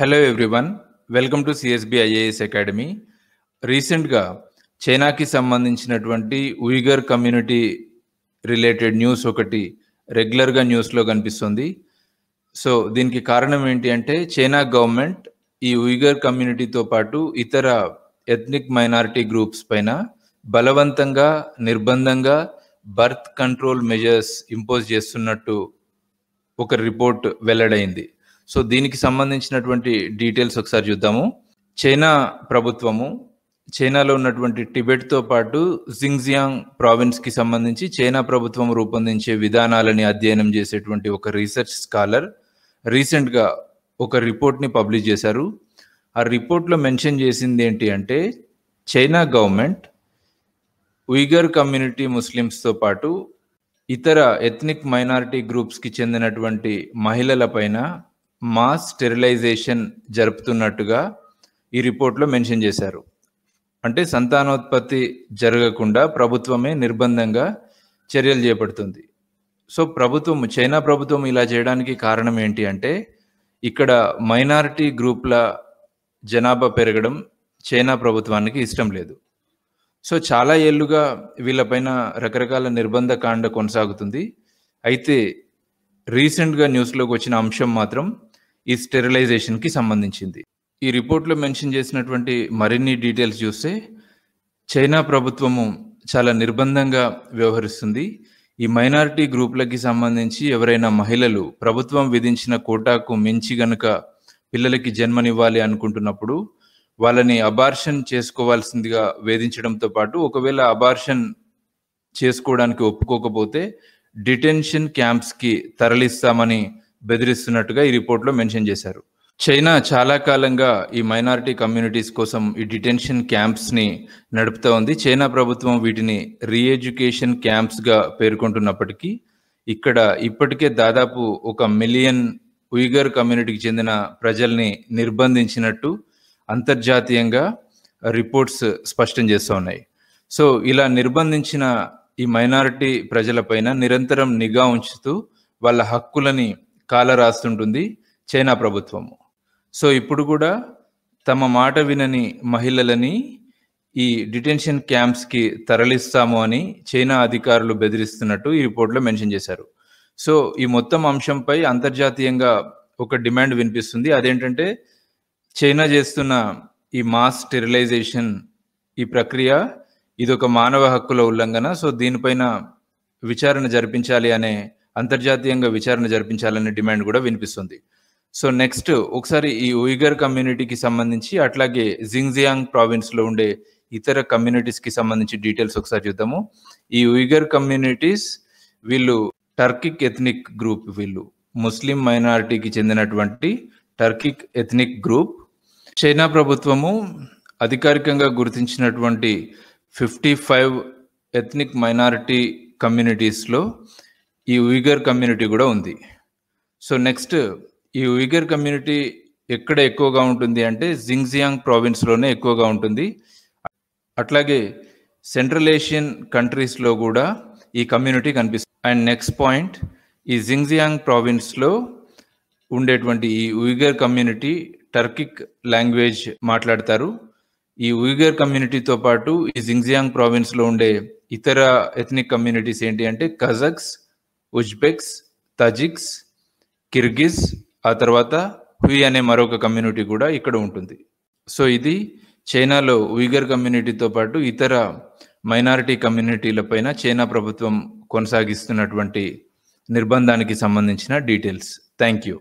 hello everyone welcome to CSB IAS academy రీసెంట్గా చైనాకి సంబంధించినటువంటి ఉయిగర్ కమ్యూనిటీ రిలేటెడ్ న్యూస్ ఒకటి రెగ్యులర్గా న్యూస్లో కనిపిస్తుంది సో దీనికి కారణం ఏంటి అంటే చైనా గవర్నమెంట్ ఈ ఉయిగర్ కమ్యూనిటీతో పాటు ఇతర ఎథ్నిక్ మైనారిటీ గ్రూప్స్ పైన బలవంతంగా నిర్బంధంగా బర్త్ కంట్రోల్ మెజర్స్ ఇంపోజ్ చేస్తున్నట్టు ఒక రిపోర్ట్ వెల్లడైంది సో దీనికి సంబంధించినటువంటి డీటెయిల్స్ ఒకసారి చూద్దాము చైనా ప్రభుత్వము చైనాలో ఉన్నటువంటి టిబెట్తో పాటు జింగ్జియాంగ్ ప్రావిన్స్కి సంబంధించి చైనా ప్రభుత్వం రూపొందించే విధానాలని అధ్యయనం చేసేటువంటి ఒక రీసెర్చ్ స్కాలర్ రీసెంట్గా ఒక రిపోర్ట్ని పబ్లిష్ చేశారు ఆ రిపోర్ట్లో మెన్షన్ చేసింది ఏంటి అంటే చైనా గవర్నమెంట్ ఉయిగర్ కమ్యూనిటీ ముస్లిమ్స్తో పాటు ఇతర ఎథ్నిక్ మైనారిటీ గ్రూప్స్కి చెందినటువంటి మహిళల పైన మాస్ స్టెరిలైజేషన్ జరుపుతున్నట్టుగా ఈ రిపోర్ట్లో మెన్షన్ చేశారు అంటే సంతానోత్పత్తి జరగకుండా ప్రభుత్వమే నిర్బంధంగా చర్యలు చేపడుతుంది సో ప్రభుత్వం చైనా ప్రభుత్వం ఇలా చేయడానికి కారణం ఏంటి అంటే ఇక్కడ మైనారిటీ గ్రూప్ల జనాభా పెరగడం చైనా ప్రభుత్వానికి ఇష్టం లేదు సో చాలా ఏళ్ళుగా వీళ్ళపైన రకరకాల నిర్బంధ కాండ కొనసాగుతుంది అయితే రీసెంట్గా న్యూస్లోకి వచ్చిన అంశం మాత్రం ఈ స్టెరిలైజేషన్కి సంబంధించింది ఈ రిపోర్ట్లో మెన్షన్ చేసినటువంటి మరిన్ని డీటెయిల్స్ చూస్తే చైనా ప్రభుత్వము చాలా నిర్బంధంగా వ్యవహరిస్తుంది ఈ మైనారిటీ గ్రూప్లకి సంబంధించి ఎవరైనా మహిళలు ప్రభుత్వం విధించిన కోటాకు మించి గనుక పిల్లలకి జన్మనివ్వాలి అనుకుంటున్నప్పుడు వాళ్ళని అబార్షన్ చేసుకోవాల్సిందిగా వేధించడంతో పాటు ఒకవేళ అబార్షన్ చేసుకోవడానికి ఒప్పుకోకపోతే డిటెన్షన్ క్యాంప్స్కి తరలిస్తామని బెదిరిస్తున్నట్టుగా ఈ రిపోర్ట్లో మెన్షన్ చేశారు చైనా చాలా కాలంగా ఈ మైనారిటీ కమ్యూనిటీస్ కోసం ఈ డిటెన్షన్ క్యాంప్స్ని నడుపుతూ ఉంది చైనా ప్రభుత్వం వీటిని రీఎడ్యుకేషన్ క్యాంప్స్గా పేర్కొంటున్నప్పటికీ ఇక్కడ ఇప్పటికే దాదాపు ఒక మిలియన్ ఉయిగర్ కమ్యూనిటీకి చెందిన ప్రజల్ని నిర్బంధించినట్టు అంతర్జాతీయంగా రిపోర్ట్స్ స్పష్టం చేస్తూ ఉన్నాయి సో ఇలా నిర్బంధించిన ఈ మైనారిటీ ప్రజలపైన నిరంతరం నిఘా ఉంచుతూ వాళ్ళ హక్కులని కాల రాస్తుంటుంది చైనా ప్రభుత్వము సో ఇప్పుడు కూడా తమ మాట వినని మహిళలని ఈ డిటెన్షన్ క్యాంప్స్కి తరలిస్తాము అని చైనా అధికారులు బెదిరిస్తున్నట్టు ఈ రిపోర్ట్లో మెన్షన్ చేశారు సో ఈ మొత్తం అంశంపై అంతర్జాతీయంగా ఒక డిమాండ్ వినిపిస్తుంది అదేంటంటే చైనా చేస్తున్న ఈ మాస్ స్టెరిలైజేషన్ ఈ ప్రక్రియ ఇది ఒక మానవ హక్కుల ఉల్లంఘన సో దీనిపైన విచారణ జరిపించాలి అనే అంతర్జాతీయంగా విచారణ జరిపించాలనే డిమాండ్ కూడా వినిపిస్తుంది సో నెక్స్ట్ ఒకసారి ఈ ఉయిగర్ కమ్యూనిటీకి సంబంధించి అట్లాగే జింగ్జియాంగ్ ప్రావిన్స్లో ఉండే ఇతర కమ్యూనిటీస్కి సంబంధించి డీటెయిల్స్ ఒకసారి చూద్దాము ఈ ఉయిగర్ కమ్యూనిటీస్ వీళ్ళు టర్కిక్ ఎథ్నిక్ గ్రూప్ వీళ్ళు ముస్లిం మైనారిటీకి చెందినటువంటి టర్కిక్ ఎథ్నిక్ గ్రూప్ చైనా ప్రభుత్వము అధికారికంగా గుర్తించినటువంటి ఫిఫ్టీ ఫైవ్ ఎథ్నిక్ మైనారిటీ కమ్యూనిటీస్లో ఈ ఉయిగర్ కమ్యూనిటీ కూడా ఉంది సో నెక్స్ట్ ఈ ఉయిగర్ కమ్యూనిటీ ఎక్కడ ఎక్కువగా ఉంటుంది అంటే జింగ్జియాంగ్ ప్రావిన్స్లోనే ఎక్కువగా ఉంటుంది అట్లాగే సెంట్రల్ ఏషియన్ కంట్రీస్లో కూడా ఈ కమ్యూనిటీ కనిపిస్తుంది అండ్ నెక్స్ట్ పాయింట్ ఈ జింగ్జియాంగ్ ప్రావిన్స్లో ఉండేటువంటి ఈ ఉయిగర్ కమ్యూనిటీ టర్కిక్ లాంగ్వేజ్ మాట్లాడతారు ఈ ఉయిగర్ కమ్యూనిటీతో పాటు ఈ జింగ్జియాంగ్ ప్రావిన్స్లో ఉండే ఇతర ఎథనిక్ కమ్యూనిటీస్ ఏంటి అంటే కజక్స్ ఉజ్బెక్స్ తజిక్స్ కిర్గిజ్ ఆ తర్వాత హుయ్ అనే మరొక కమ్యూనిటీ కూడా ఇక్కడ ఉంటుంది సో ఇది చైనాలో ఉయిగర్ కమ్యూనిటీతో పాటు ఇతర మైనారిటీ కమ్యూనిటీలపైన చైనా ప్రభుత్వం కొనసాగిస్తున్నటువంటి నిర్బంధానికి సంబంధించిన డీటెయిల్స్ థ్యాంక్ యూ